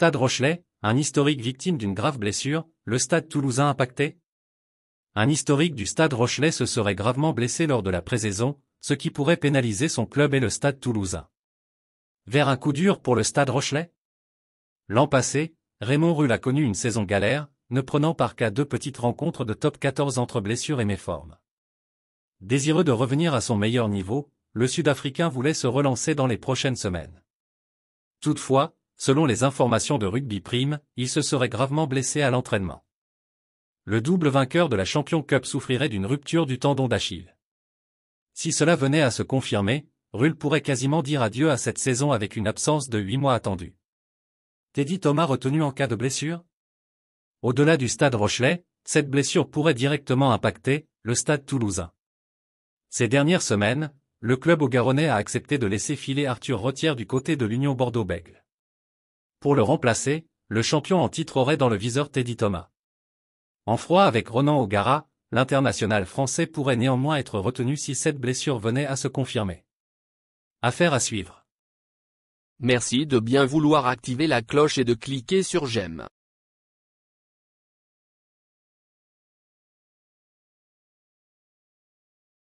Stade Rochelet, un historique victime d'une grave blessure, le Stade toulousain impacté Un historique du Stade Rochelet se serait gravement blessé lors de la présaison, ce qui pourrait pénaliser son club et le Stade toulousain. Vers un coup dur pour le Stade Rochelet L'an passé, Raymond Rull a connu une saison galère, ne prenant par qu'à deux petites rencontres de top 14 entre blessures et méformes. Désireux de revenir à son meilleur niveau, le Sud-Africain voulait se relancer dans les prochaines semaines. Toutefois, selon les informations de Rugby Prime, il se serait gravement blessé à l'entraînement. Le double vainqueur de la Champion Cup souffrirait d'une rupture du tendon d'Achille. Si cela venait à se confirmer, Rull pourrait quasiment dire adieu à cette saison avec une absence de huit mois attendue. Teddy Thomas retenu en cas de blessure Au-delà du stade Rochelet, cette blessure pourrait directement impacter le stade toulousain. Ces dernières semaines, le club au Garonnais a accepté de laisser filer Arthur Rotière du côté de l'Union bordeaux bègles pour le remplacer, le champion en titre aurait dans le viseur Teddy Thomas. En froid avec Ronan O'Gara, l'international français pourrait néanmoins être retenu si cette blessure venait à se confirmer. Affaire à suivre. Merci de bien vouloir activer la cloche et de cliquer sur j'aime.